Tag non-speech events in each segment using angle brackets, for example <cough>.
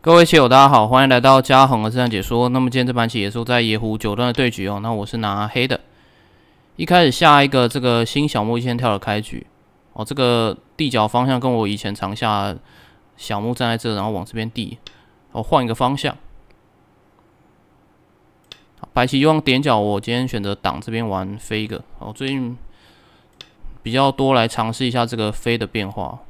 各位棋友，大家好，欢迎来到嘉恒的实战解说。那么今天这盘棋也是在野狐九段的对局哦。那我是拿黑的，一开始下一个这个新小木一跳的开局哦。这个地角方向跟我以前常下小木站在这，然后往这边地，我换一个方向。白棋用点角，我今天选择挡这边玩飞一个。我最近比较多来尝试一下这个飞的变化。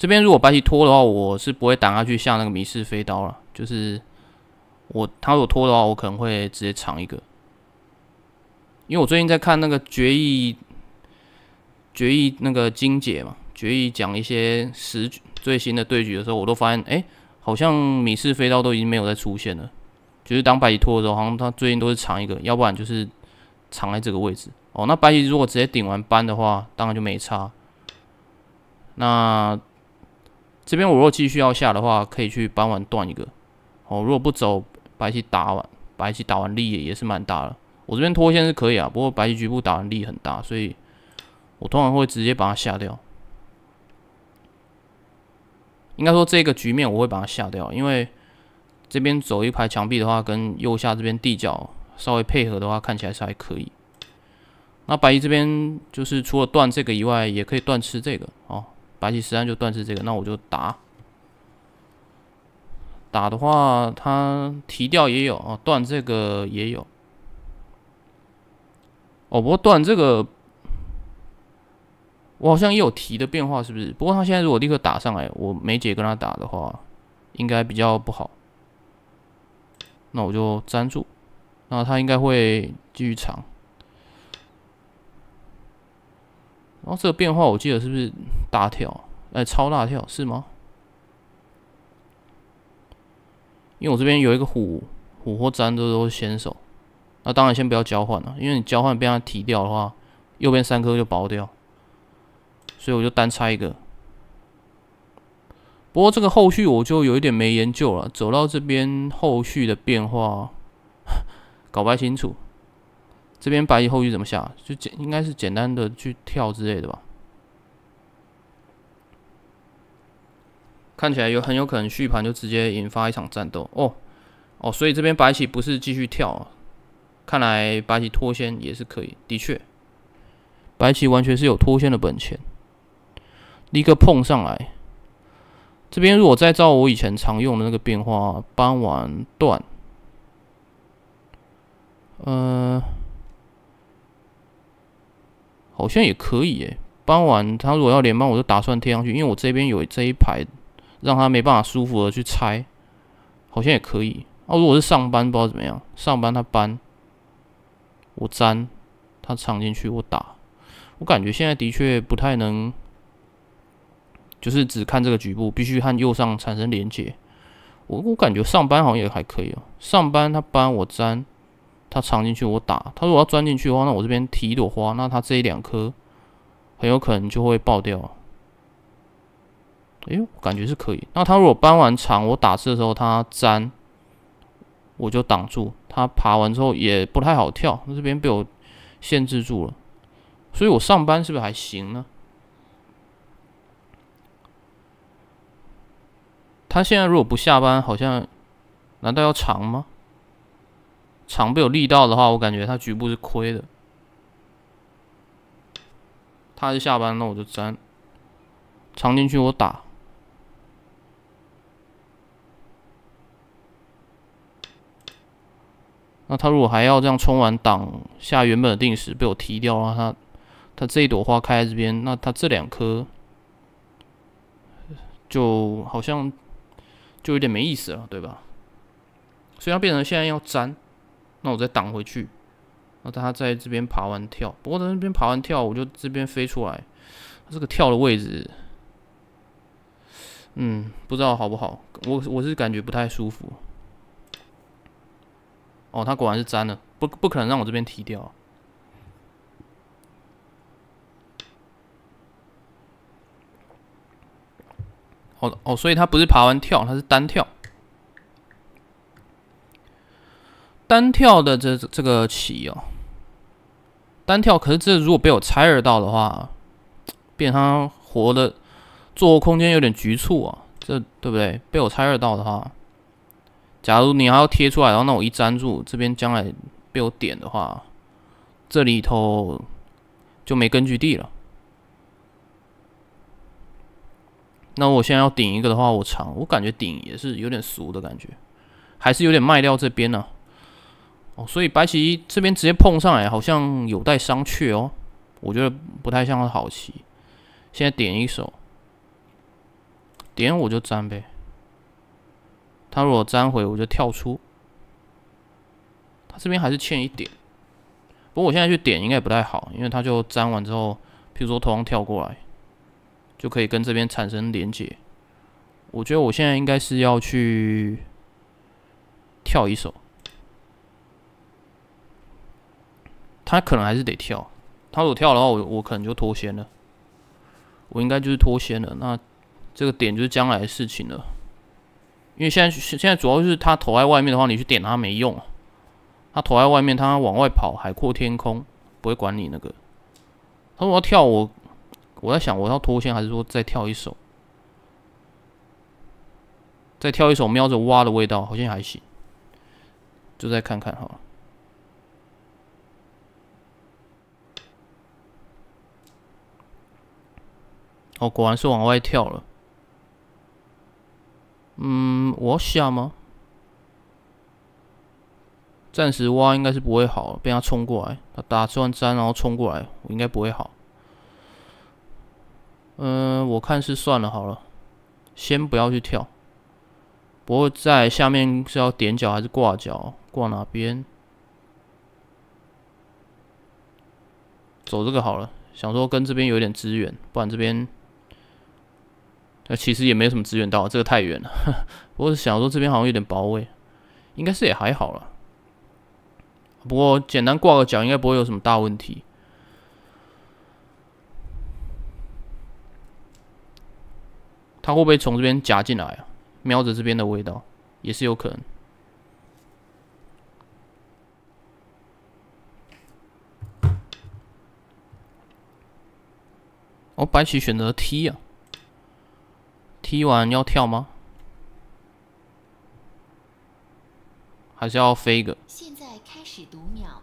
这边如果白棋拖的话，我是不会挡下去下那个米氏飞刀了。就是我他如果拖的话，我可能会直接藏一个。因为我最近在看那个决议决议那个精解嘛，决议讲一些时最新的对局的时候，我都发现哎，好像米氏飞刀都已经没有再出现了。就是当白棋拖的时候，好像他最近都是藏一个，要不然就是藏在这个位置。哦，那白棋如果直接顶完班的话，当然就没差。那。这边我若继续要下的话，可以去扳完断一个。哦，如果不走，白棋打完，白棋打完力也是蛮大的。我这边拖线是可以啊，不过白棋局部打完力很大，所以我通常会直接把它下掉。应该说这个局面我会把它下掉，因为这边走一排墙壁的话，跟右下这边地角稍微配合的话，看起来是还可以。那白棋这边就是除了断这个以外，也可以断吃这个哦。白棋实战就断是这个，那我就打。打的话，他提掉也有啊，断这个也有。哦，不过断这个，我好像也有提的变化，是不是？不过他现在如果立刻打上来，我梅姐跟他打的话，应该比较不好。那我就粘住，那他应该会继续长。然后这个变化我记得是不是大跳？哎，超大跳是吗？因为我这边有一个虎虎或粘都都先手，那当然先不要交换了，因为你交换被他提掉的话，右边三颗就薄掉，所以我就单拆一个。不过这个后续我就有一点没研究了，走到这边后续的变化 <laughs> 搞不太清楚。这边白棋后续怎么下？就简应该是简单的去跳之类的吧。看起来有很有可能续盘就直接引发一场战斗哦哦，所以这边白棋不是继续跳啊？看来白棋脱先也是可以，的确，白棋完全是有脱先的本钱，立刻碰上来。这边如果再照我以前常用的那个变化，搬完断，嗯。好像也可以诶，搬完他如果要连搬，我就打算贴上去，因为我这边有这一排，让他没办法舒服的去拆。好像也可以。哦，如果是上班不知道怎么样，上班他搬，我粘，他藏进去我打。我感觉现在的确不太能，就是只看这个局部，必须和右上产生连接。我我感觉上班好像也还可以哦，上班他搬我粘。他藏进去，我打。他如果要钻进去的话，那我这边提一朵花，那他这一两颗很有可能就会爆掉。哎，感觉是可以。那他如果搬完长，我打字的时候他粘，我就挡住。他爬完之后也不太好跳，这边被我限制住了。所以我上班是不是还行呢？他现在如果不下班，好像难道要长吗？常被有力道的话，我感觉他局部是亏的。他是下班那我就粘，藏进去我打。那他如果还要这样冲完挡下原本的定时被我踢掉，然他他这一朵花开在这边，那他这两颗就好像就有点没意思了，对吧？所以他变成现在要粘。那我再挡回去，那他在这边爬完跳，不过在那边爬完跳，我就这边飞出来。他这个跳的位置，嗯，不知道好不好。我我是感觉不太舒服。哦，他果然是粘了，不不可能让我这边踢掉。哦哦，所以他不是爬完跳，他是单跳。单跳的这这个棋哦，单跳可是这如果被我拆二到的话，变成活的，做空间有点局促啊，这对不对？被我拆二到的话，假如你还要贴出来，然后那我一粘住，这边将来被我点的话，这里头就没根据地了。那我现在要顶一个的话，我尝我感觉顶也是有点俗的感觉，还是有点卖掉这边呢。哦，所以白棋这边直接碰上来，好像有待商榷哦。我觉得不太像好棋。现在点一手，点我就粘呗。他如果粘回，我就跳出。他这边还是欠一点。不过我现在去点应该也不太好，因为他就粘完之后，譬如说同样跳过来，就可以跟这边产生连接。我觉得我现在应该是要去跳一手。他可能还是得跳，他如果跳的话，我我可能就脱先了。我应该就是脱先了。那这个点就是将来的事情了。因为现在现在主要就是他投在外面的话，你去点他没用。他投在外面，他往外跑，海阔天空，不会管你那个。他如果跳，我我在想，我要脱先还是说再跳一手？再跳一手，瞄着蛙的味道好像还行，就再看看好了。哦，果然是往外跳了。嗯，我下吗？暂时挖应该是不会好，被他冲过来。他打算粘然后冲过来，我应该不会好。嗯，我看是算了好了，先不要去跳。不过在下面是要点脚还是挂脚？挂哪边？走这个好了，想说跟这边有点资源，不然这边。那其实也没有什么支援到，这个太远了。我 <laughs> 是想说这边好像有点薄围，应该是也还好了。不过简单挂个角，应该不会有什么大问题。他会不会从这边夹进来啊？瞄着这边的味道，也是有可能。哦，白棋选择 T 啊。踢完要跳吗？还是要飞一个？现在开始读秒。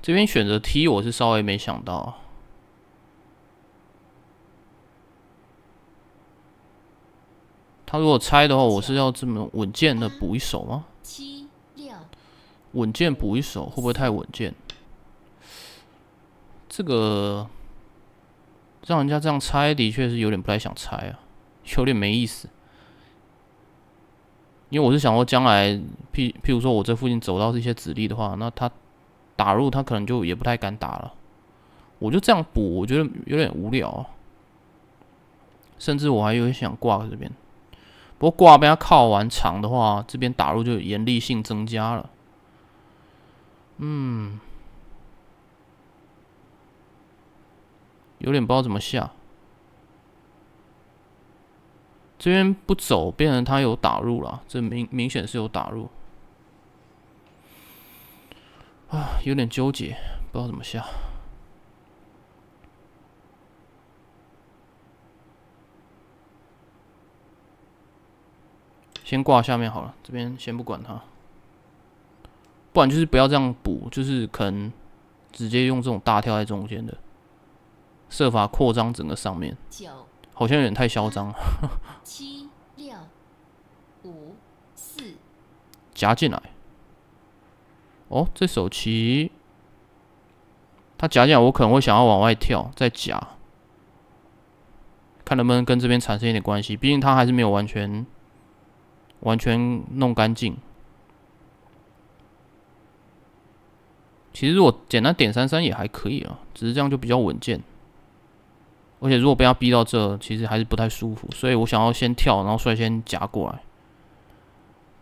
这边选择踢，我是稍微没想到。他如果猜的话，我是要这么稳健的补一手吗？七六。稳健补一手，会不会太稳健？这个。让人家这样拆，的确是有点不太想拆啊，有点没意思。因为我是想说，将来譬譬如说我这附近走到这些子力的话，那他打入他可能就也不太敢打了。我就这样补，我觉得有点无聊。甚至我还有点想挂在这边。不过挂被他靠完长的话，这边打入就严厉性增加了。嗯。有点不知道怎么下，这边不走，变成他有打入了，这明明显是有打入，啊，有点纠结，不知道怎么下，先挂下面好了，这边先不管他，不然就是不要这样补，就是可能直接用这种大跳在中间的。设法扩张整个上面，好像有点太嚣张。<laughs> 七六五四夹进来，哦，这手棋，他夹进来，我可能会想要往外跳，再夹，看能不能跟这边产生一点关系。毕竟他还是没有完全完全弄干净。其实我简单点三三也还可以啊，只是这样就比较稳健。而且如果被他逼到这，其实还是不太舒服，所以我想要先跳，然后率先夹过来，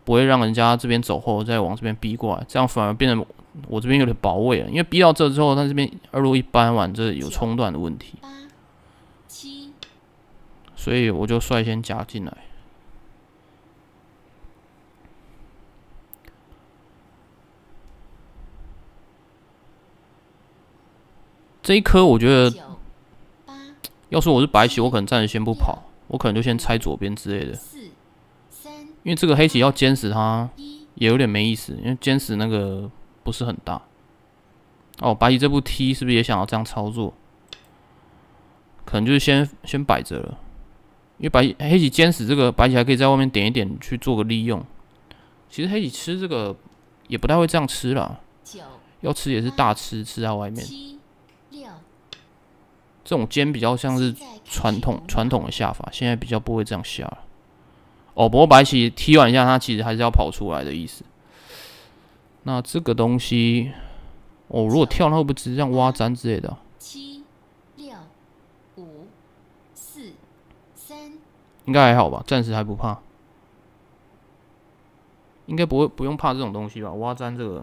不会让人家这边走后再往这边逼过来，这样反而变得我这边有点保卫了。因为逼到这之后，他这边二路一般，这有冲断的问题。所以我就率先夹进来。这一颗，我觉得。要说我是白棋，我可能暂时先不跑，我可能就先拆左边之类的，因为这个黑棋要坚持它也有点没意思，因为坚持那个不是很大。哦，白棋这步 T 是不是也想要这样操作？可能就是先先摆着了，因为白黑棋坚持这个，白棋还可以在外面点一点去做个利用。其实黑棋吃这个也不太会这样吃了，要吃也是大吃吃在外面。这种尖比较像是传统传统的下法，现在比较不会这样下了。哦，不过白棋踢完一下，它其实还是要跑出来的意思。那这个东西，哦，如果跳，那会不会直接这样挖粘之类的？七六五四三，应该还好吧，暂时还不怕。应该不会不用怕这种东西吧？挖粘这个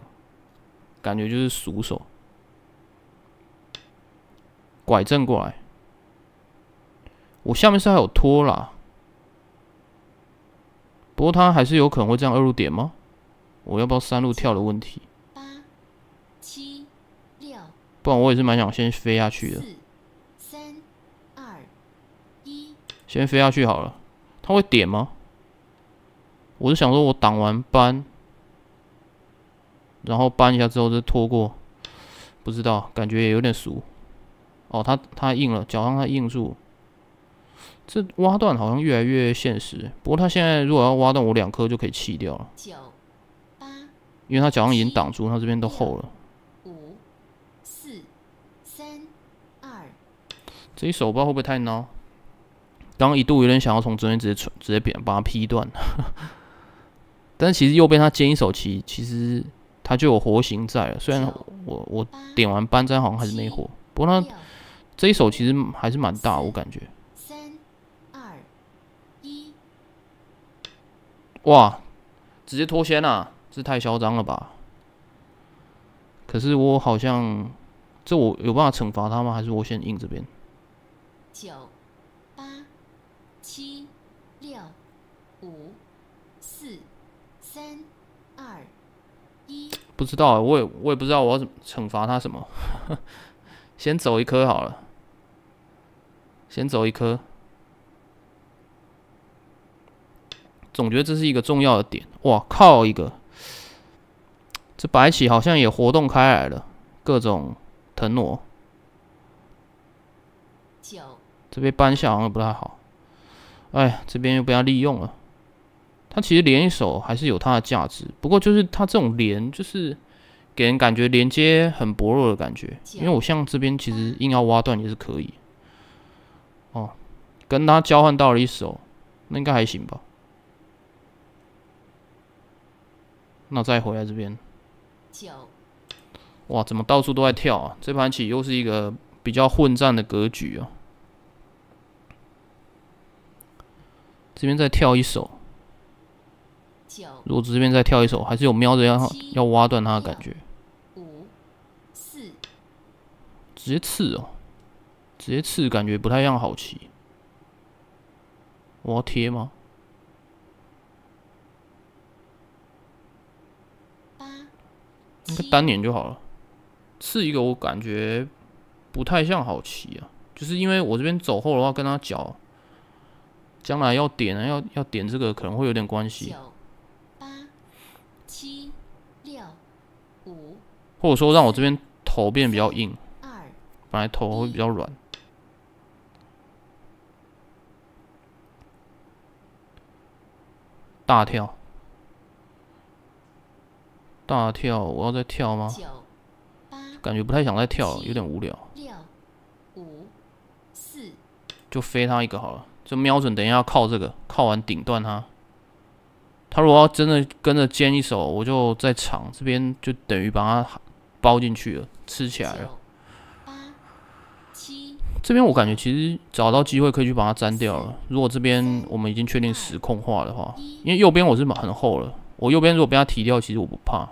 感觉就是熟手。拐正过来，我下面是还有拖啦。不过他还是有可能会这样二路点吗？我要不要三路跳的问题？八七六，不然我也是蛮想先飞下去的。三二一，先飞下去好了。他会点吗？我是想说我挡完搬，然后搬一下之后再拖过，不知道，感觉也有点熟。哦，他他硬了，脚上他硬住，这挖断好像越来越现实。不过他现在如果要挖断我两颗，就可以弃掉了。九八，因为他脚上已经挡住，他这边都厚了。五四三二，这一手不知道会不会太孬。刚刚一度有点想要从中间直接穿，直接扁，把它劈断。<laughs> 但其实右边他接一手棋，其实他就有活形在。了。虽然我我点完班粘好像还是没活，不过他。这一手其实还是蛮大，我感觉。三、二、一，哇，直接脱先啊！这太嚣张了吧！可是我好像，这我有办法惩罚他吗？还是我先硬这边？九、八、七、六、五、四、三、二、一。不知道，我也我也不知道我要怎么惩罚他什么。<laughs> 先走一颗好了。先走一颗，总觉得这是一个重要的点。哇，靠一个！这白起好像也活动开来了，各种腾挪。九这边搬下好像不太好。哎，这边又被他利用了。他其实连一手还是有他的价值，不过就是他这种连，就是给人感觉连接很薄弱的感觉。因为我像这边其实硬要挖断也是可以。跟他交换到了一手，那应该还行吧。那再回来这边，九，哇，怎么到处都在跳啊？这盘棋又是一个比较混战的格局哦。这边再跳一手，如果这边再跳一手，还是有瞄着要要挖断它的感觉。五四，直接刺哦，直接刺感觉不太像好棋。我要贴吗？该单点就好了。刺一个我感觉不太像好棋啊，就是因为我这边走后的话，跟他脚将来要点啊，要要点这个可能会有点关系。七、六、五，或者说让我这边头变比较硬，本来头会比较软。大跳，大跳！我要再跳吗？感觉不太想再跳了，有点无聊。就飞他一个好了。这瞄准，等一下要靠这个，靠完顶断他。他如果要真的跟着尖一手，我就再长这边，就等于把他包进去了，吃起来了。这边我感觉其实找到机会可以去把它粘掉了。如果这边我们已经确定实控化的话，因为右边我是很厚了，我右边如果被他提掉，其实我不怕。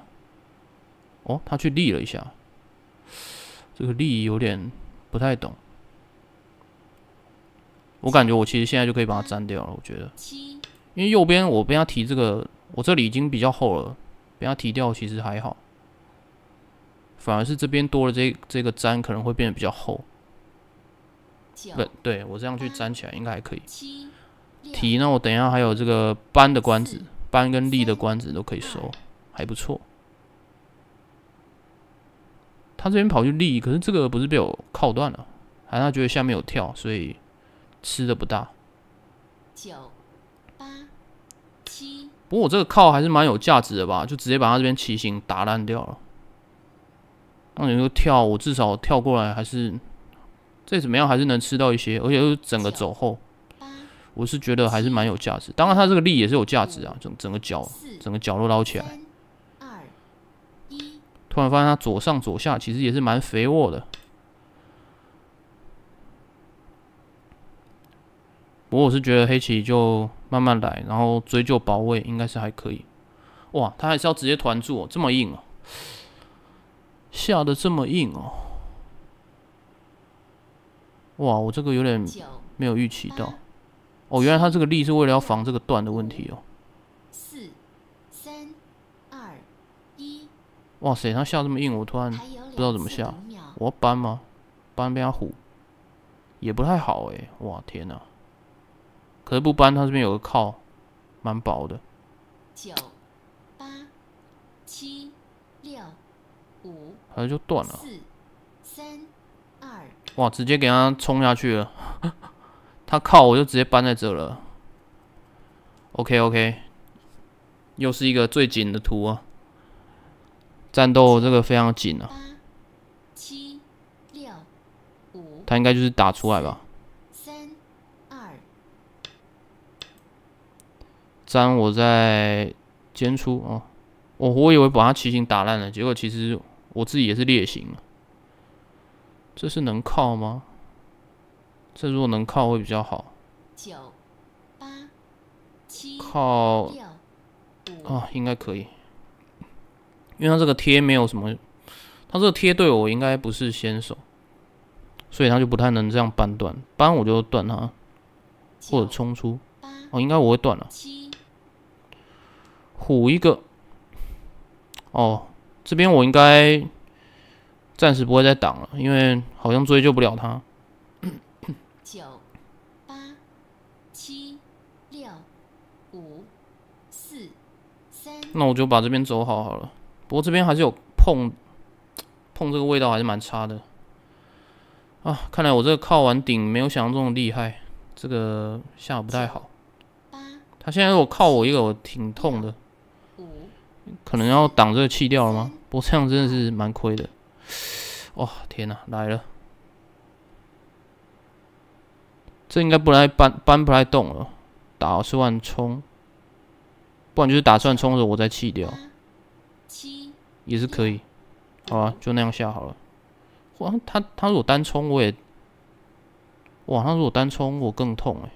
哦，他去立了一下，这个立有点不太懂。我感觉我其实现在就可以把它粘掉了，我觉得，因为右边我被他提这个，我这里已经比较厚了，被他提掉其实还好，反而是这边多了这这个粘可能会变得比较厚。不对我这样去粘起来应该还可以。提那我等一下还有这个扳的关子，扳跟立的关子都可以收，还不错。他这边跑去立，可是这个不是被我靠断了，还他觉得下面有跳，所以吃的不大。九八七。不过我这个靠还是蛮有价值的吧，就直接把他这边骑行打烂掉了。那你说跳，我至少跳过来还是。再怎么样还是能吃到一些，而且就整个走后，我是觉得还是蛮有价值。当然，它这个力也是有价值啊，整整个脚整个脚都捞起来。突然发现它左上左下其实也是蛮肥沃的。不过我是觉得黑棋就慢慢来，然后追究保卫应该是还可以。哇，他还是要直接团住，哦，这么硬哦，下的这么硬哦。哇，我这个有点没有预期到，哦，原来他这个力是为了要防这个断的问题哦。四、三、二、一。哇塞，他下这么硬，我突然不知道怎么下，我要搬吗？搬被他虎，也不太好哎。哇天哪！可是不搬，他这边有个靠，蛮薄的。九、八、七、六、五，好像就断了。四、三、二。哇！直接给他冲下去了，他靠！我就直接搬在这了。OK OK，又是一个最紧的图啊，战斗这个非常紧啊。七六五，他应该就是打出来吧？三二，粘我在尖出啊！我我以为把他骑型打烂了，结果其实我自己也是行了。这是能靠吗？这如果能靠会比较好。九、八、七、靠啊，应该可以。因为他这个贴没有什么，他这个贴对我应该不是先手，所以他就不太能这样扳断，扳我就断他，或者冲出。哦，应该我会断了。七，虎一个。哦，这边我应该。暂时不会再挡了，因为好像追究不了他。九八七六五四三，那我就把这边走好好了。不过这边还是有碰碰，这个味道还是蛮差的。啊，看来我这个靠完顶没有想象中的厉害，这个下不太好。八，他现在如果靠我一个，我挺痛的。五，可能要挡这个气掉了吗？不过这样真的是蛮亏的。哇天哪，来了！这应该不来搬搬不来动了，打十万冲，不然就是打算冲着我再弃掉，七也是可以，好啊，就那样下好了。哇，他他如果单冲我也，哇，他如果单冲我更痛哎，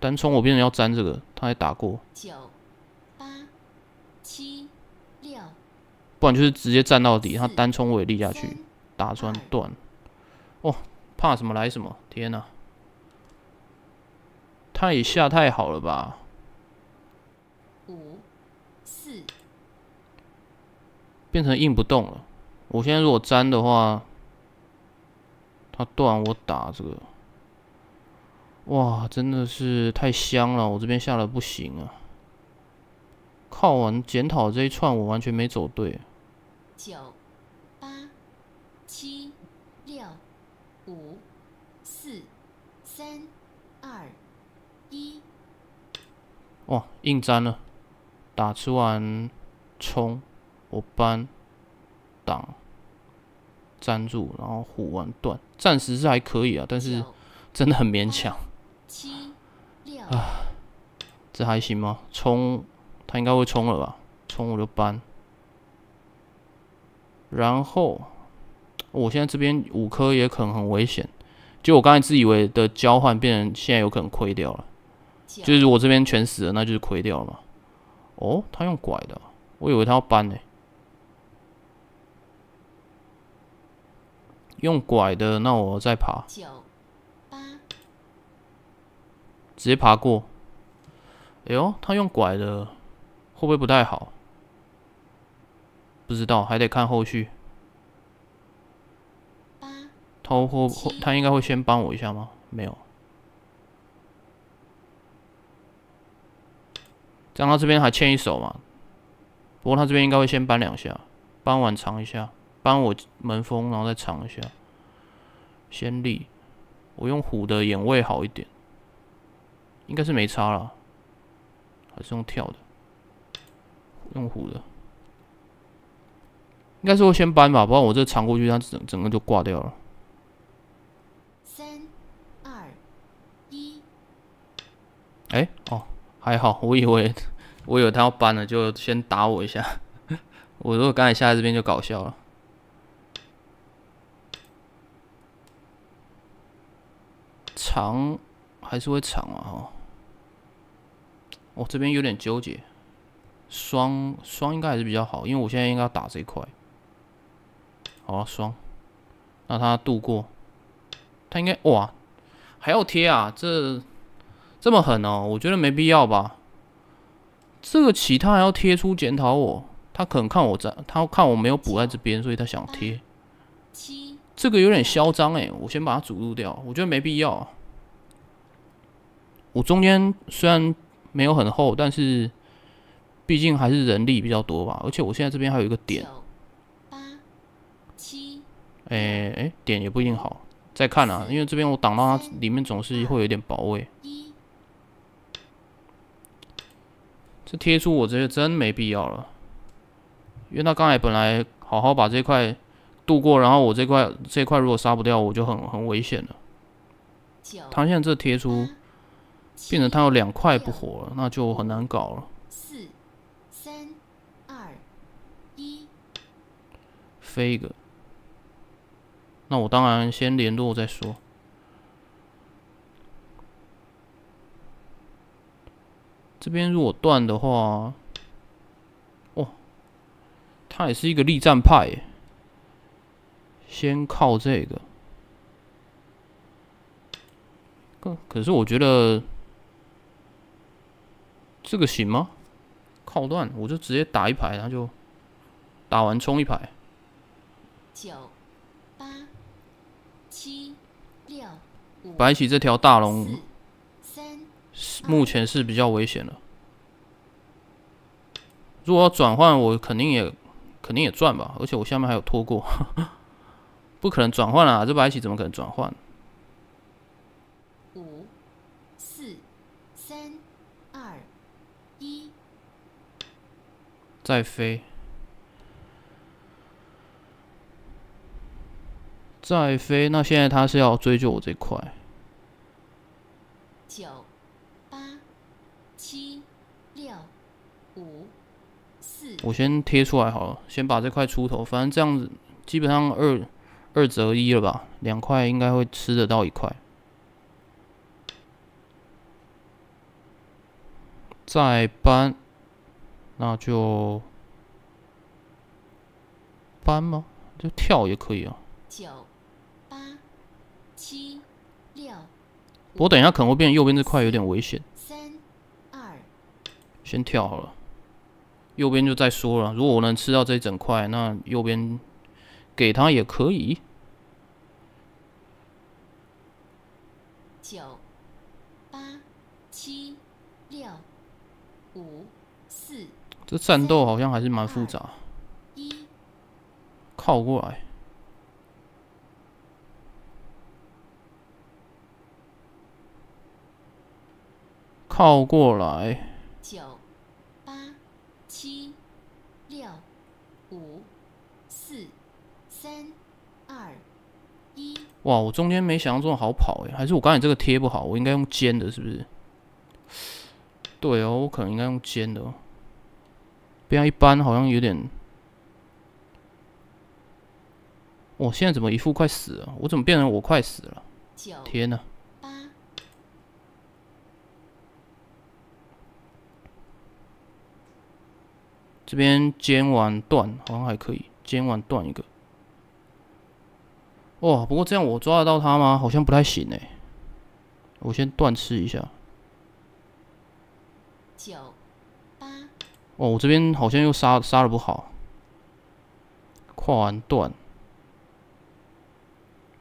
单冲我变成要粘这个，他还打过九。不然就是直接站到底，他单冲尾力下去打穿断，哦，怕什么来什么，天哪！也下太好了吧？五四变成硬不动了。我现在如果粘的话，他断我打这个，哇！真的是太香了，我这边下的不行啊！靠！完检讨这一串，我完全没走对。九，八，七，六，五，四，三，二，一。哇，硬粘了！打出完冲，我搬挡，粘住，然后虎完断，暂时是还可以啊，但是真的很勉强。七，六啊，这还行吗？冲，他应该会冲了吧？冲我就搬。然后，我现在这边五颗也可能很危险，就我刚才自以为的交换，变成现在有可能亏掉了。就是我这边全死了，那就是亏掉了嘛。哦，他用拐的，我以为他要搬呢。用拐的，那我再爬。九八，直接爬过。哎呦，他用拐的，会不会不太好？不知道，还得看后续。他后他应该会先帮我一下吗？没有。这样他这边还欠一手嘛？不过他这边应该会先搬两下，搬完尝一下，搬我门封，然后再尝一下。先立，我用虎的眼位好一点，应该是没差了，还是用跳的，用虎的。应该是先搬吧，不然我这藏过去，它整整个就挂掉了。三二一，哎哦，还好，我以为我以为他要搬了，就先打我一下。<laughs> 我如果刚才下来这边就搞笑了。长还是会长啊，哦，我这边有点纠结，双双应该还是比较好，因为我现在应该要打这一块。好双，让他度过。他应该哇，还要贴啊？这这么狠哦？我觉得没必要吧。这个其他还要贴出检讨我？他可能看我在他看我没有补在这边，所以他想贴。这个有点嚣张哎！我先把它阻入掉，我觉得没必要。我中间虽然没有很厚，但是毕竟还是人力比较多吧。而且我现在这边还有一个点。哎哎，点也不一定好，再看啊，因为这边我挡到它里面总是会有点保卫。这贴出我这些真没必要了，因为他刚才本来好好把这块渡过，然后我这块这块如果杀不掉，我就很很危险了。他现在这贴出，变成他有两块不活了，那就很难搞了。四、三、二、一，飞一个。那我当然先联络再说。这边如果断的话，哇，他也是一个力战派，先靠这个。可可是我觉得这个行吗？靠断，我就直接打一排，然后就打完冲一排。九。白起这条大龙，目前是比较危险的。如果要转换，我肯定也肯定也转吧，而且我下面还有拖过，<laughs> 不可能转换啊！这白起怎么可能转换？五、四、三、二、一，再飞，再飞。那现在他是要追究我这块。我先贴出来好了，先把这块出头，反正这样子基本上二二折一了吧，两块应该会吃得到一块。再搬，那就搬吗？就跳也可以啊。九八七六，我等一下可能会变右边这块有点危险。三二，先跳好了。右边就再说了，如果我能吃到这一整块，那右边给他也可以。九八七六五四。这战斗好像还是蛮复杂。一靠过来，靠过来。六、五、四、三、二、一！哇，我中间没想到这么好跑哎，还是我刚才这个贴不好，我应该用尖的，是不是？对哦，我可能应该用尖的，不然一般好像有点。我现在怎么一副快死了？我怎么变成我快死了？天哪！这边尖完断好像还可以，尖完断一个。哇，不过这样我抓得到他吗？好像不太行哎。我先断试一下。九八。哦，我这边好像又杀杀的不好。跨完断，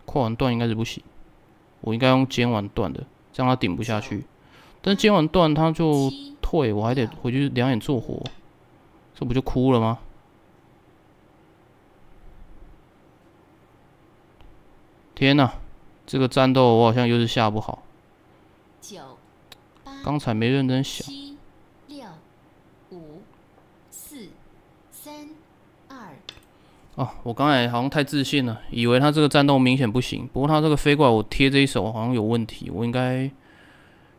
跨完断应该是不行。我应该用尖完断的，这样他顶不下去。但是尖完断他就退，我还得回去两眼做活。这不就哭了吗？天哪，这个战斗我好像又是下不好。九，刚才没认真想。七、六、五、四、三、二。哦，我刚才好像太自信了，以为他这个战斗明显不行。不过他这个飞过来，我贴这一手好像有问题，我应该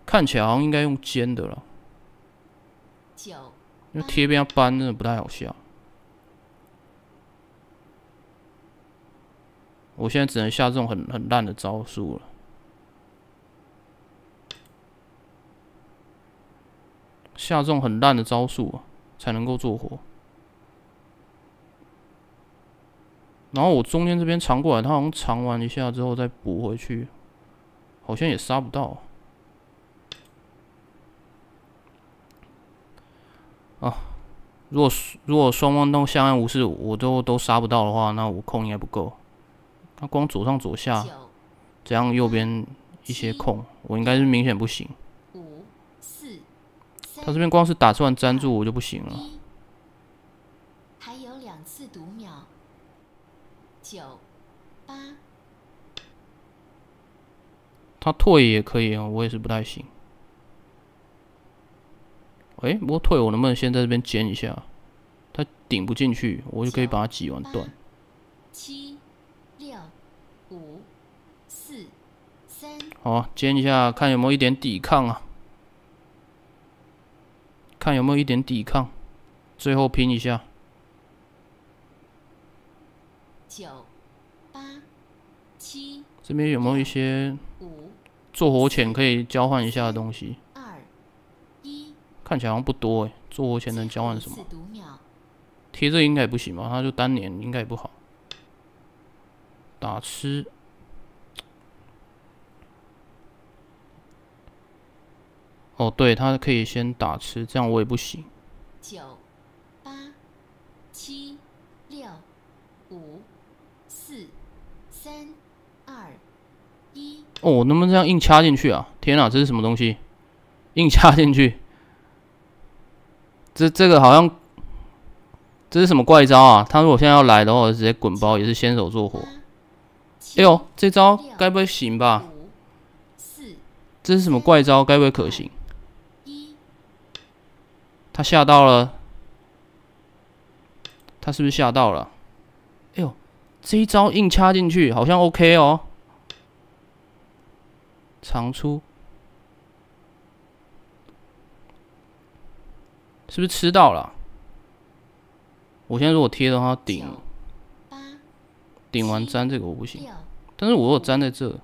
看起来好像应该用尖的了。因为贴边要搬，真的不太好下。我现在只能下这种很很烂的招数了，下这种很烂的招数才能够做活。然后我中间这边藏过来，他好像藏完一下之后再补回去，好像也杀不到。哦，如果如果双方都相安无事，我都都杀不到的话，那我控应该不够。那光左上左下这样右边一些空，我应该是明显不行。五、四、他这边光是打算粘住我就不行了。还有两次读秒，九、八。他退也可以啊，我也是不太行。哎，我腿，我能不能先在这边尖一下？它顶不进去，我就可以把它挤完断。七六五四三，好，煎一下，看有没有一点抵抗啊？看有没有一点抵抗？最后拼一下。九八七，这边有没有一些做火潜可以交换一下的东西？看起来好像不多哎，做前能交换什么？贴这应该也不行吧？他就单年应该也不好。打吃。哦，对他可以先打吃，这样我也不行。九八七六五四三二一。哦，能不能这样硬掐进去啊？天哪，这是什么东西？硬插进去。这这个好像，这是什么怪招啊？他如果现在要来的话，我直接滚包也是先手做火。哎呦，这招该不会行吧？这是什么怪招？该不会可行？他吓到了，他是不是吓到了？哎呦，这一招硬掐进去好像 OK 哦，长出。是不是吃到了？我现在如果贴的话顶，顶完粘这个我不行。但是如果粘在这，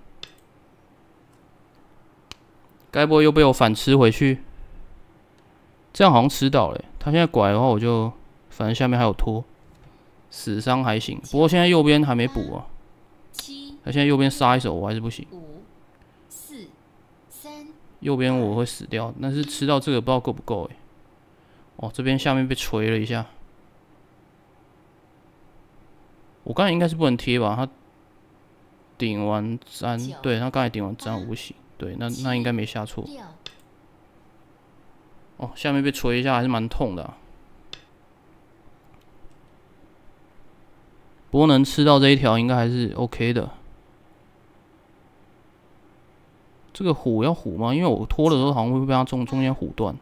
该不会又被我反吃回去？这样好像吃到嘞。他现在拐的话，我就反正下面还有拖，死伤还行。不过现在右边还没补啊。七，他现在右边杀一手，我还是不行。五、四、三，右边我会死掉。但是吃到这个不知道够不够哎。哦，这边下面被锤了一下。我刚才应该是不能贴吧？他顶完粘，对，他刚才顶完粘不行，对，那那应该没下错。哦，下面被锤一下还是蛮痛的。不过能吃到这一条应该还是 OK 的。这个虎要虎吗？因为我拖的时候好像会被它中中间虎断。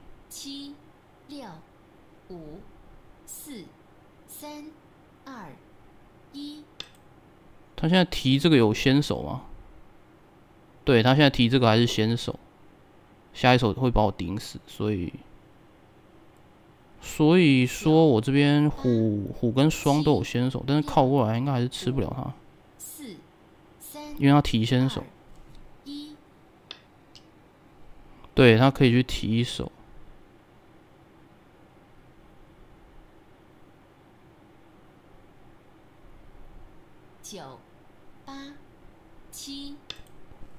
他现在提这个有先手吗？对他现在提这个还是先手，下一手会把我顶死，所以，所以说，我这边虎虎跟双都有先手，但是靠过来应该还是吃不了他。四三，因为他提先手。一，对他可以去提一手。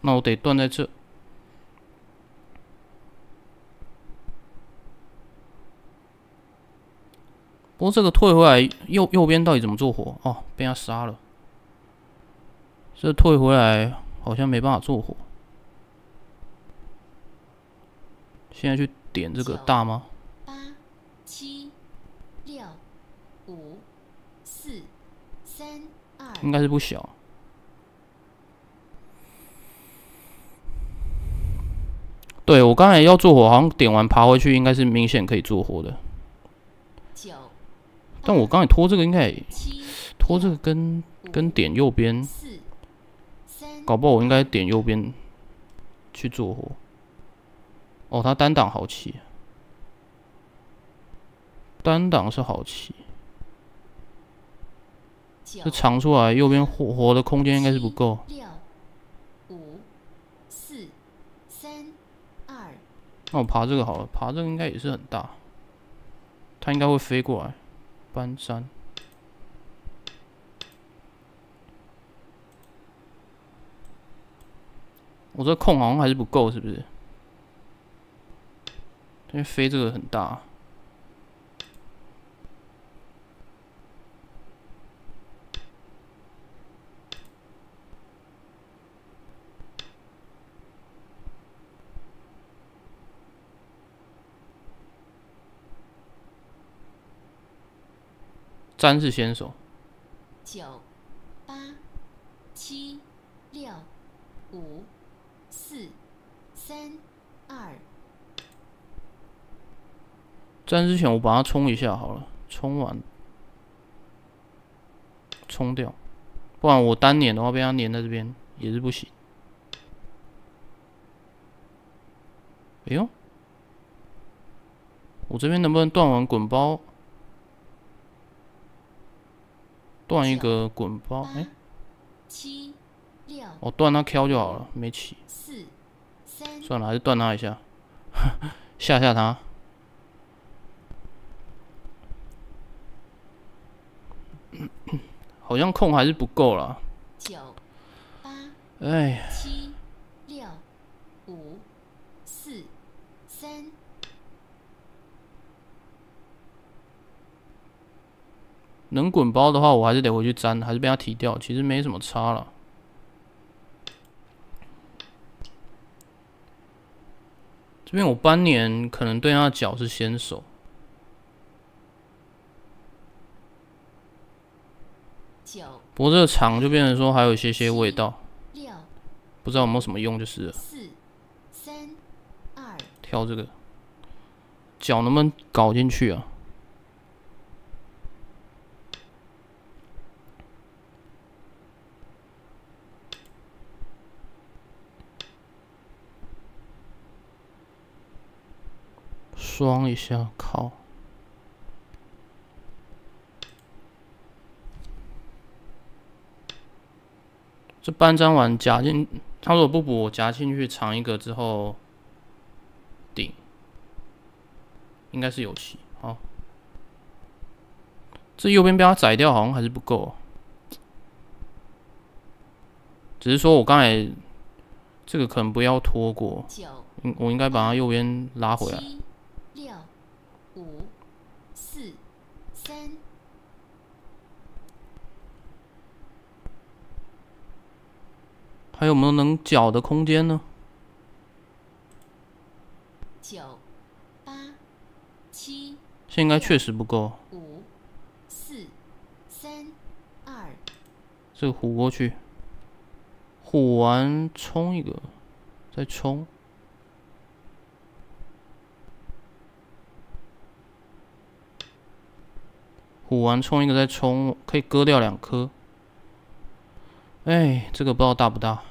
那我得断在这。不过这个退回来右右边到底怎么做活？哦，被他杀了。这退回来好像没办法做活。现在去点这个大吗？八七六五四三二应该是不小。对，我刚才要做火，好像点完爬回去，应该是明显可以做火的。九，但我刚才拖这个应该，拖这个跟跟点右边，搞不好我应该点右边去做火。哦，他单档好气，单档是好气。这长出来右边火火的空间应该是不够。那我爬这个好了，爬这个应该也是很大，它应该会飞过来。搬山，我这控好像还是不够，是不是？因为飞这个很大。站是先手，九、八、七、六、五、四、三、二。站之前我把它冲一下好了，冲完冲掉，不然我单连的话被它连在这边也是不行。哎呦，我这边能不能断完滚包？断一个滚包，哎，七六，我断他 Q 就好了，没起。四三，算了，还是断他一下，<laughs> 吓吓他。<coughs> 好像控还是不够了。九八，哎。能滚包的话，我还是得回去粘，还是被他提掉。其实没什么差了。这边我半年可能对他的脚是先手。不过这个长就变成说还有一些些味道，不知道有没有什么用就是了。四、三、二，这个脚能不能搞进去啊？装一下，靠！这半张碗夹进，他如果不补，夹进去藏一个之后顶，应该是有戏好，这右边被他宰掉，好像还是不够。只是说，我刚才这个可能不要拖过，我应该把他右边拉回来。五四三，还有没有能搅的空间呢？九八七，这应该确实不够。五四三二，这个虎过去，虎完冲一个，再冲。虎王冲一个再冲，可以割掉两颗。哎，这个不知道大不大。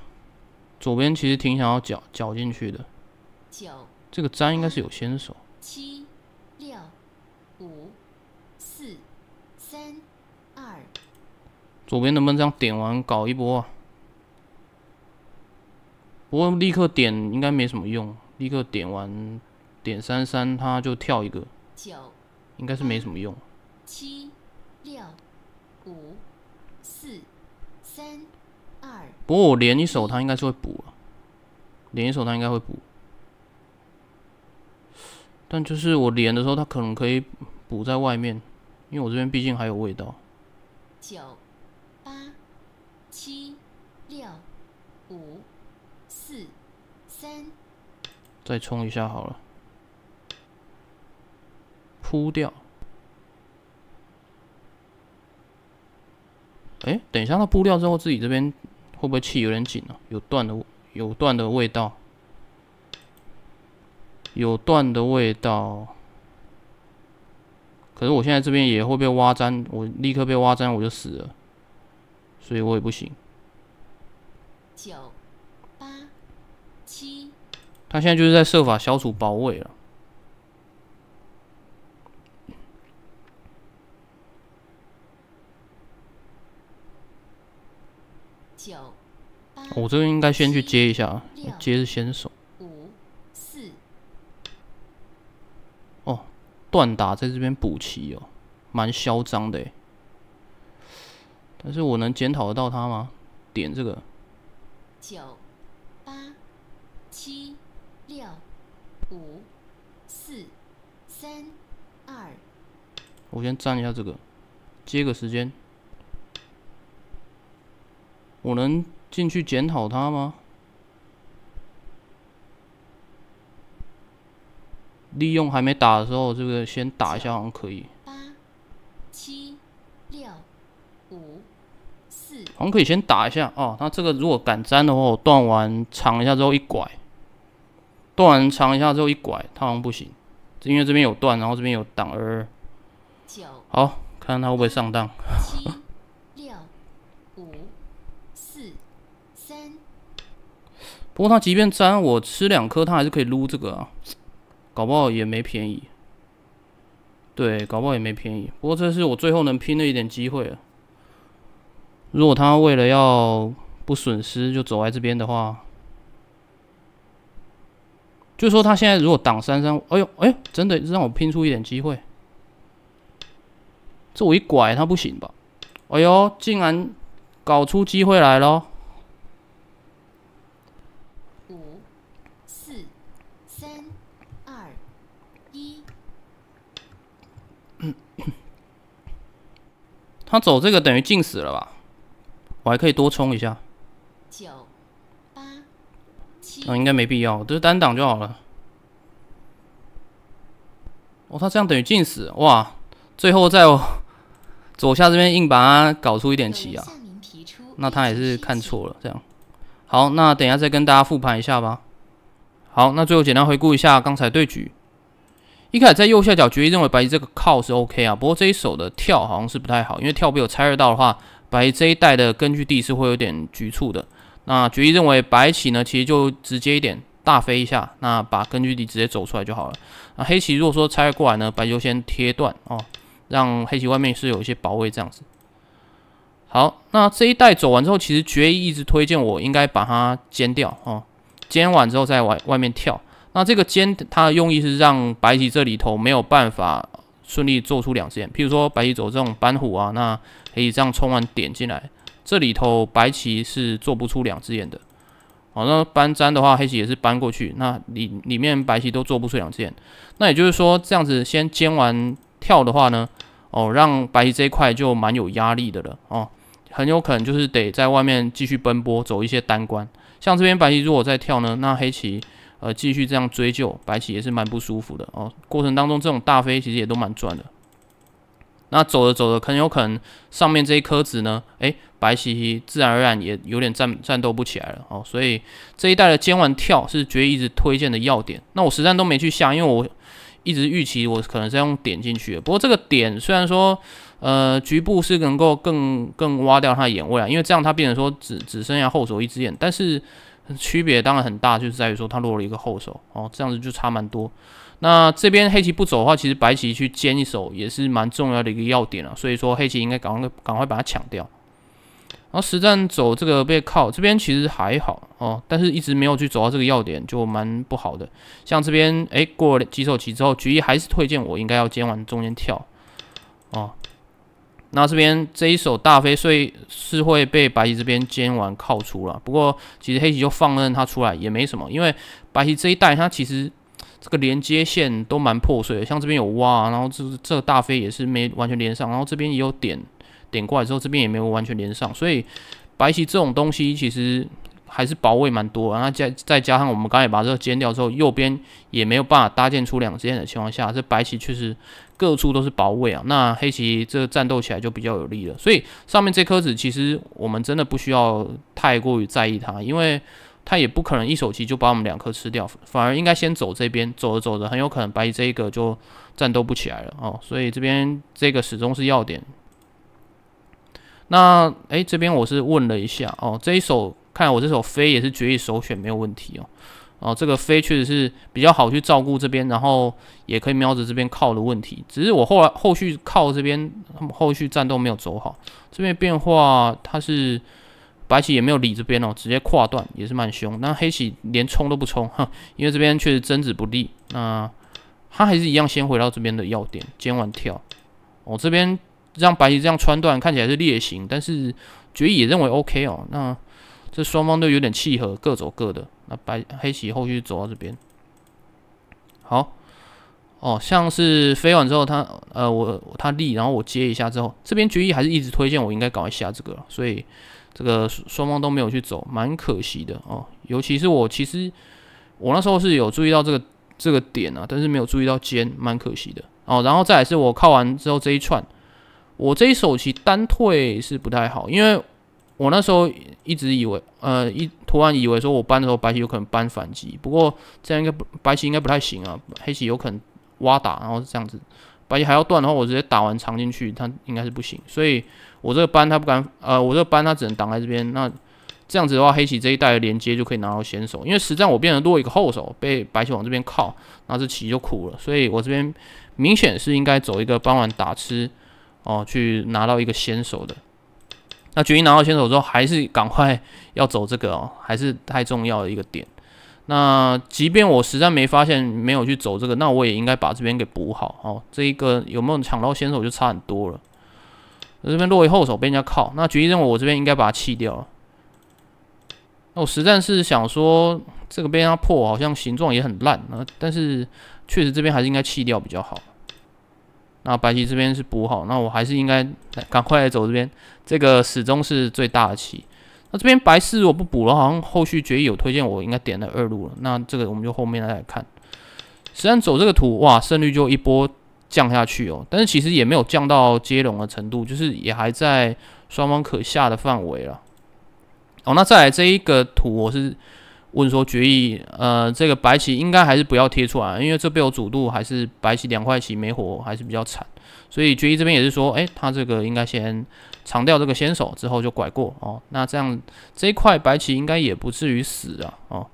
左边其实挺想要搅搅进去的。九。这个张应该是有先手。七、六、五、四、三、二。左边能不能这样点完搞一波啊？不过立刻点应该没什么用，立刻点完点三三，他就跳一个。九。应该是没什么用。七六五四三二，不过我连一手，他应该是会补啊。连一手，他应该会补。但就是我连的时候，他可能可以补在外面，因为我这边毕竟还有味道。九八七六五四三，再冲一下好了。铺掉。哎，等一下，他布料之后，自己这边会不会气有点紧啊？有断的，有断的味道，有断的味道。可是我现在这边也会被挖粘，我立刻被挖粘，我就死了，所以我也不行。九八七，他现在就是在设法消除包围了。我这边应该先去接一下，接是先手。五、四、哦，断打在这边补齐哦，蛮嚣张的。但是我能检讨得到他吗？点这个。九、八、七、六、五、四、三、二。我先站一下这个，接个时间。我能。进去检讨他吗？利用还没打的时候，这个先打一下好像可以。八、七、六、五、四，好像可以先打一下哦。那这个如果敢粘的话，断完长一下之后一拐，断完长一下之后一拐，他好像不行，因为这边有断，然后这边有挡二。九，好，看他会不会上当。不过他即便粘我吃两颗，他还是可以撸这个啊，搞不好也没便宜。对，搞不好也没便宜。不过这是我最后能拼的一点机会了。如果他为了要不损失就走来这边的话，就说他现在如果挡三三，哎呦哎，真的让我拼出一点机会。这我一拐他不行吧？哎呦，竟然搞出机会来了！他走这个等于进死了吧？我还可以多冲一下。九八七，那应该没必要，就是单挡就好了。哦，他这样等于进死哇！最后在左下这边硬把他搞出一点棋啊。那他也是看错了，这样。好，那等一下再跟大家复盘一下吧。好，那最后简单回顾一下刚才对局。一开始在右下角，决议认为白棋这个靠是 OK 啊，不过这一手的跳好像是不太好，因为跳被我拆二到的话，白这一带的根据地是会有点局促的。那决议认为白棋呢，其实就直接一点，大飞一下，那把根据地直接走出来就好了。那黑棋如果说拆二过来呢，白就先贴断哦，让黑棋外面是有一些保卫这样子。好，那这一带走完之后，其实决议一直推荐我应该把它尖掉哦，尖完之后再往外面跳。那这个尖，它的用意是让白棋这里头没有办法顺利做出两只眼。譬如说，白棋走这种扳虎啊，那黑棋这样冲完点进来，这里头白棋是做不出两只眼的。哦，那扳粘的话，黑棋也是扳过去，那里里面白棋都做不出两只眼。那也就是说，这样子先尖完跳的话呢，哦，让白棋这一块就蛮有压力的了。哦，很有可能就是得在外面继续奔波，走一些单关。像这边白棋如果再跳呢，那黑棋。呃，继续这样追究，白棋也是蛮不舒服的哦。过程当中，这种大飞其实也都蛮赚的。那走着走着，很有可能上面这一颗子呢，哎，白棋自然而然也有点战战斗不起来了哦。所以这一代的尖完跳是绝一直推荐的要点。那我实战都没去下，因为我一直预期我可能是用点进去。不过这个点虽然说，呃，局部是能够更更挖掉他的眼位啊，因为这样他变成说只只剩下后手一只眼，但是。区别当然很大，就是在于说他落了一个后手哦，这样子就差蛮多。那这边黑棋不走的话，其实白棋去尖一手也是蛮重要的一个要点了，所以说黑棋应该赶快赶快把它抢掉。然后实战走这个背靠，这边其实还好哦，但是一直没有去走到这个要点，就蛮不好的。像这边，哎，过了几手棋之后，局一还是推荐我应该要尖往中间跳。那这边这一手大飞，所以是会被白棋这边尖完靠出了。不过其实黑棋就放任它出来也没什么，因为白棋这一带它其实这个连接线都蛮破碎的，像这边有挖，然后这这个大飞也是没完全连上，然后这边也有点点过来之后，这边也没有完全连上。所以白棋这种东西其实还是保位蛮多，然后再再加上我们刚才把这个尖掉之后，右边也没有办法搭建出两只眼的情况下，这白棋确实。各处都是堡垒啊，那黑棋这战斗起来就比较有利了。所以上面这颗子其实我们真的不需要太过于在意它，因为它也不可能一手棋就把我们两颗吃掉，反而应该先走这边，走着走着很有可能白棋这一个就战斗不起来了哦。所以这边这个始终是要点。那哎，这边我是问了一下哦，这一手看来我这手飞也是决意首选，没有问题哦。哦，这个飞确实是比较好去照顾这边，然后也可以瞄着这边靠的问题。只是我后来后续靠这边，后续战斗没有走好。这边变化，它是白棋也没有理这边哦，直接跨断也是蛮凶。那黑棋连冲都不冲，哼，<laughs> 因为这边确实争子不利。那他还是一样先回到这边的要点，尖完跳。我这边让白棋这样穿断，看起来是劣形，但是议也认为 OK 哦。那这双方都有点契合，各走各的。那白黑棋后续走到这边，好哦，像是飞完之后，他呃，我他立，然后我接一下之后，这边决议还是一直推荐我应该搞一下这个，所以这个双方都没有去走，蛮可惜的哦。尤其是我其实我那时候是有注意到这个这个点啊，但是没有注意到尖，蛮可惜的哦。然后再是我靠完之后这一串，我这一手棋单退是不太好，因为。我那时候一直以为，呃，一突然以为说我搬的时候，白棋有可能搬反击，不过这样应该白棋应该不太行啊，黑棋有可能挖打，然后是这样子，白棋还要断的话，我直接打完藏进去，它应该是不行，所以我这个搬他不敢，呃，我这个搬他只能挡在这边，那这样子的话，黑棋这一带连接就可以拿到先手，因为实战我变成多一个后手，被白棋往这边靠，那这棋就苦了，所以我这边明显是应该走一个搬完打吃，哦，去拿到一个先手的。那决议拿到先手之后，还是赶快要走这个哦，还是太重要的一个点。那即便我实在没发现，没有去走这个，那我也应该把这边给补好哦。这一个有没有抢到先手就差很多了。这边落于后手被人家靠，那决议认为我这边应该把它弃掉。那我实战是想说，这个被人家破，好像形状也很烂啊，但是确实这边还是应该弃掉比较好。那白棋这边是补好，那我还是应该赶快来走这边，这个始终是最大的棋。那这边白四我不补了，好像后续决议有推荐我应该点了二路了。那这个我们就后面再来看。虽然走这个图，哇，胜率就一波降下去哦，但是其实也没有降到接龙的程度，就是也还在双方可下的范围了。哦，那再来这一个图，我是。问说决议，呃，这个白棋应该还是不要贴出来，因为这边有阻渡，还是白棋两块棋没活还是比较惨，所以决议这边也是说，哎，他这个应该先长掉这个先手之后就拐过哦，那这样这一块白棋应该也不至于死啊哦，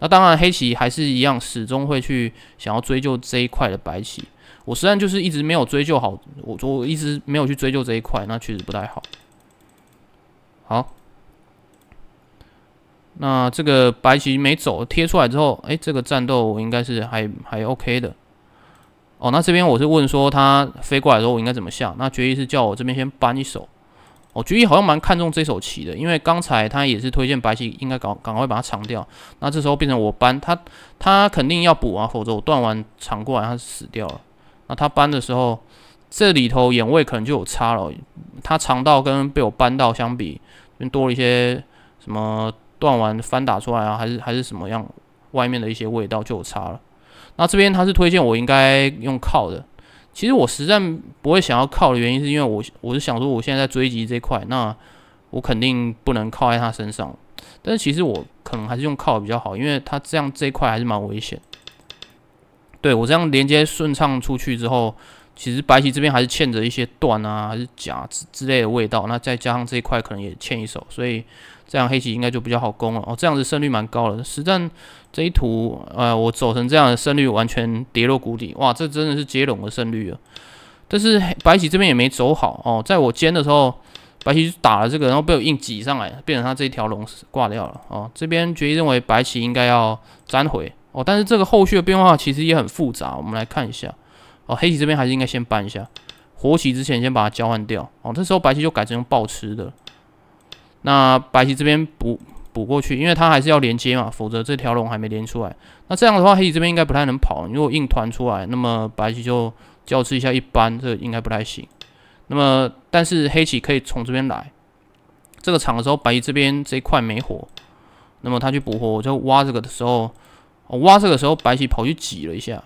那当然黑棋还是一样始终会去想要追究这一块的白棋，我实际上就是一直没有追究好，我我一直没有去追究这一块，那确实不太好，好。那这个白棋没走贴出来之后，哎，这个战斗应该是还还 OK 的。哦，那这边我是问说，他飞过来的时候我应该怎么下？那决议是叫我这边先扳一手。哦，决议好像蛮看重这手棋的，因为刚才他也是推荐白棋应该赶赶快把它藏掉。那这时候变成我扳他，他肯定要补啊，否则我断完长过来他死掉了。那他扳的时候，这里头眼位可能就有差了。他藏到跟被我搬到相比，多了一些什么？断完翻打出来啊，还是还是什么样，外面的一些味道就有差了。那这边他是推荐我应该用靠的，其实我实在不会想要靠的原因是因为我我是想说我现在在追击这块，那我肯定不能靠在他身上。但是其实我可能还是用靠比较好，因为他这样这块还是蛮危险。对我这样连接顺畅出去之后，其实白棋这边还是欠着一些断啊，还是夹之之类的味道。那再加上这一块可能也欠一手，所以。这样黑棋应该就比较好攻了哦，这样子胜率蛮高的。实战这一图，呃，我走成这样，的胜率完全跌落谷底，哇，这真的是接龙的胜率啊！但是白棋这边也没走好哦，在我尖的时候，白棋打了这个，然后被我硬挤上来，变成他这一条龙挂掉了哦。这边决议认为白棋应该要粘回哦，但是这个后续的变化其实也很复杂，我们来看一下哦。黑棋这边还是应该先搬一下活棋，之前先把它交换掉哦。这时候白棋就改成用暴吃的。那白棋这边补补过去，因为它还是要连接嘛，否则这条龙还没连出来。那这样的话，黑棋这边应该不太能跑，如果硬团出来，那么白棋就交织一下，一般这应该不太行。那么，但是黑棋可以从这边来。这个场的时候，白棋这边这块没活，那么他去补活，就挖这个的时候，挖这个时候白棋跑去挤了一下。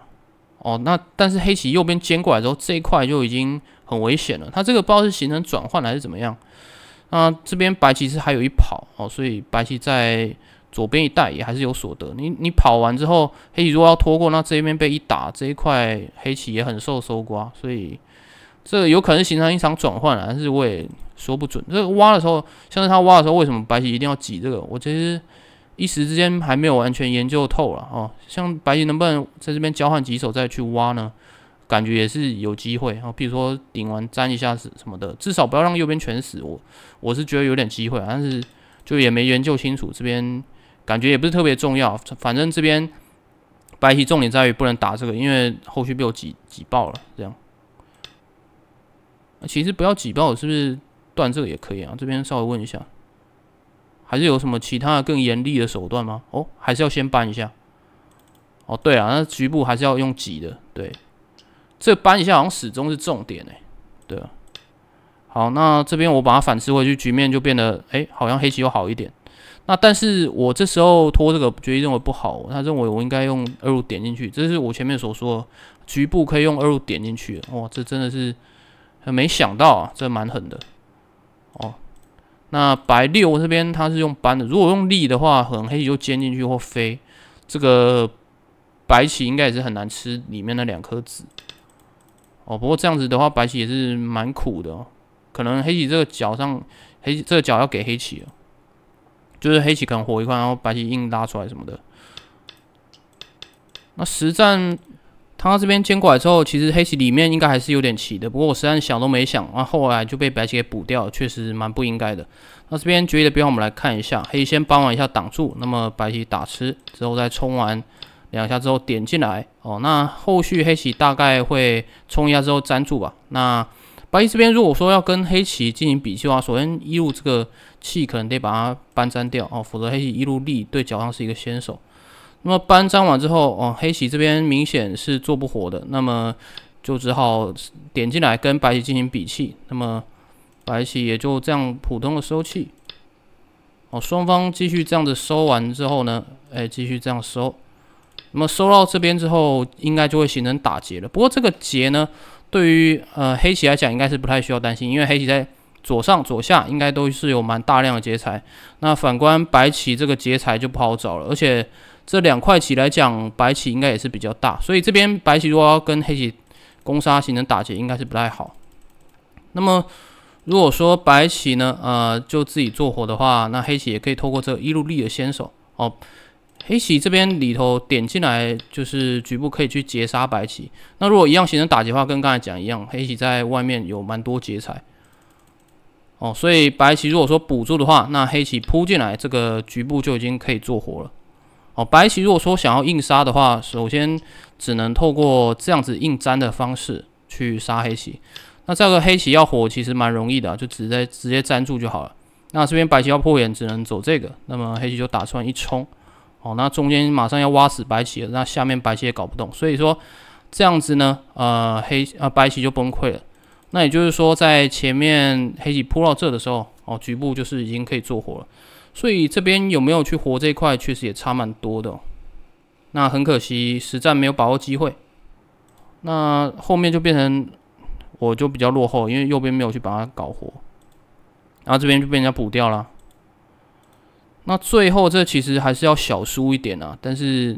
哦，那但是黑棋右边尖过来之后，这一块就已经很危险了。他这个不知道是形成转换还是怎么样？那这边白棋是还有一跑哦，所以白棋在左边一带也还是有所得。你你跑完之后，黑棋如果要拖过，那这边被一打，这一块黑棋也很受搜刮，所以这有可能形成一场转换了。但是我也说不准。这个挖的时候，像是他挖的时候，为什么白棋一定要挤这个？我其实一时之间还没有完全研究透了哦。像白棋能不能在这边交换几手再去挖呢？感觉也是有机会啊，比如说顶完粘一下什什么的，至少不要让右边全死。我我是觉得有点机会，但是就也没研究清楚。这边感觉也不是特别重要，反正这边白棋重点在于不能打这个，因为后续被我挤挤爆了。这样，其实不要挤爆是不是断这个也可以啊？这边稍微问一下，还是有什么其他更严厉的手段吗？哦，还是要先搬一下。哦，对啊，那局部还是要用挤的，对。这搬一下好像始终是重点哎，对啊。好，那这边我把它反吃回去，局面就变得哎，好像黑棋又好一点。那但是我这时候拖这个，决议认为不好，他认为我应该用二路点进去，这是我前面所说，局部可以用二路点进去。哇，这真的是没想到啊，这蛮狠的。哦，那白六这边他是用搬的，如果用立的话，可能黑棋就尖进去或飞，这个白棋应该也是很难吃里面那两颗子。哦，不过这样子的话，白棋也是蛮苦的哦。可能黑棋这个角上，黑这个角要给黑棋了，就是黑棋可能活一块，然后白棋硬拉出来什么的。那实战他这边牵过来之后，其实黑棋里面应该还是有点棋的。不过我实战想都没想，那、后后来就被白棋给补掉，确实蛮不应该的。那这边决议的标我们来看一下，黑先帮忙一下挡住，那么白棋打吃之后再冲完。两下之后点进来哦，那后续黑棋大概会冲一下之后粘住吧。那白棋这边如果说要跟黑棋进行比气啊，首先一路这个气可能得把它搬粘掉哦，否则黑棋一路立对角上是一个先手。那么搬粘完之后哦，黑棋这边明显是做不活的，那么就只好点进来跟白棋进行比气。那么白棋也就这样普通的收气。哦，双方继续这样子收完之后呢，哎，继续这样收。那么收到这边之后，应该就会形成打劫了。不过这个劫呢，对于呃黑棋来讲，应该是不太需要担心，因为黑棋在左上、左下应该都是有蛮大量的劫材。那反观白棋这个劫材就不好找了，而且这两块棋来讲，白棋应该也是比较大，所以这边白棋如果要跟黑棋攻杀形成打劫，应该是不太好。那么如果说白棋呢，呃，就自己做活的话，那黑棋也可以透过这个一路利的先手哦。黑棋这边里头点进来，就是局部可以去截杀白棋。那如果一样形成打劫话，跟刚才讲一样，黑棋在外面有蛮多劫材。哦，所以白棋如果说补住的话，那黑棋扑进来，这个局部就已经可以做活了。哦，白棋如果说想要硬杀的话，首先只能透过这样子硬粘的方式去杀黑棋。那这个黑棋要活其实蛮容易的，就直接直接粘住就好了。那这边白棋要破眼只能走这个，那么黑棋就打算一冲。哦，那中间马上要挖死白棋了，那下面白棋也搞不动，所以说这样子呢，呃，黑呃白棋就崩溃了。那也就是说，在前面黑棋铺到这的时候，哦，局部就是已经可以做活了。所以这边有没有去活这块，确实也差蛮多的。那很可惜，实战没有把握机会。那后面就变成我就比较落后，因为右边没有去把它搞活，然后这边就被人家补掉了。那最后这其实还是要小输一点啊，但是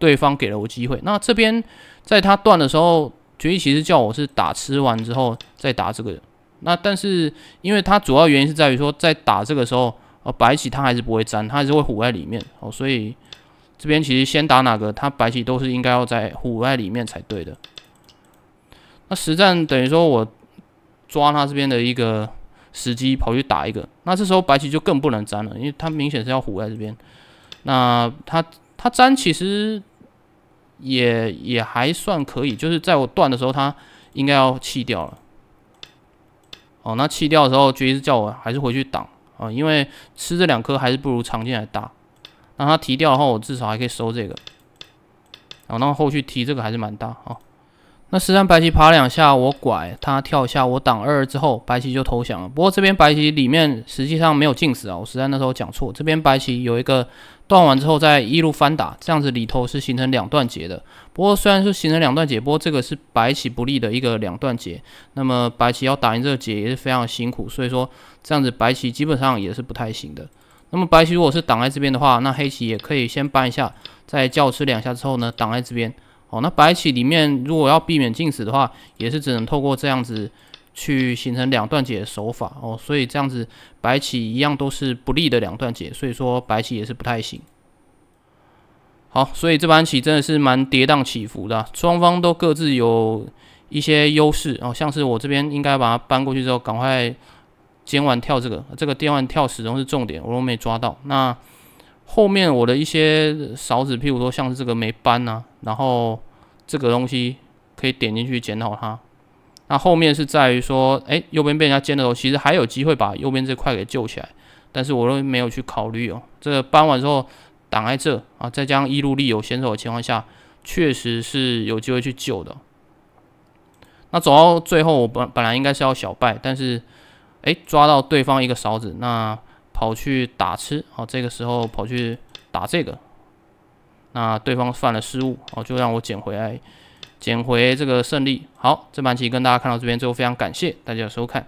对方给了我机会。那这边在他断的时候，决议其实叫我是打吃完之后再打这个。那但是因为他主要原因是在于说，在打这个时候，呃，白棋它还是不会粘，它还是会虎在里面哦。所以这边其实先打哪个，它白棋都是应该要在虎在里面才对的。那实战等于说我抓他这边的一个。时机跑去打一个，那这时候白棋就更不能粘了，因为它明显是要虎在这边。那它它粘其实也也还算可以，就是在我断的时候，它应该要弃掉了。哦，那弃掉的时候，爵士叫我还是回去挡啊，因为吃这两颗还是不如长进来大。那它提掉的话，我至少还可以收这个。啊，那后续提这个还是蛮大啊。那十三白棋爬两下，我拐他跳一下，我挡二之后，白棋就投降了。不过这边白棋里面实际上没有进死啊，我实战那时候讲错。这边白棋有一个断完之后再一路翻打，这样子里头是形成两段结的。不过虽然说形成两段结，不过这个是白棋不利的一个两段结，那么白棋要打赢这个结也是非常辛苦，所以说这样子白棋基本上也是不太行的。那么白棋如果是挡在这边的话，那黑棋也可以先搬一下，再叫吃两下之后呢，挡在这边。哦，那白棋里面如果要避免进死的话，也是只能透过这样子去形成两段解的手法哦，所以这样子白棋一样都是不利的两段解，所以说白棋也是不太行。好，所以这盘棋真的是蛮跌宕起伏的，双方都各自有一些优势哦，像是我这边应该把它搬过去之后，赶快尖完跳这个，这个电玩跳始终是重点，我都没抓到。那后面我的一些勺子，譬如说像这个没搬呐，然后这个东西可以点进去捡好它。那后面是在于说，哎，右边被人家的了，候，其实还有机会把右边这块给救起来，但是我都没有去考虑哦。这搬完之后挡在这啊，再加上一路利有先手的情况下，确实是有机会去救的。那走到最后，我本本来应该是要小败，但是哎抓到对方一个勺子，那。跑去打吃，好，这个时候跑去打这个，那对方犯了失误，好，就让我捡回来，捡回这个胜利。好，这盘棋跟大家看到这边，最后非常感谢大家的收看。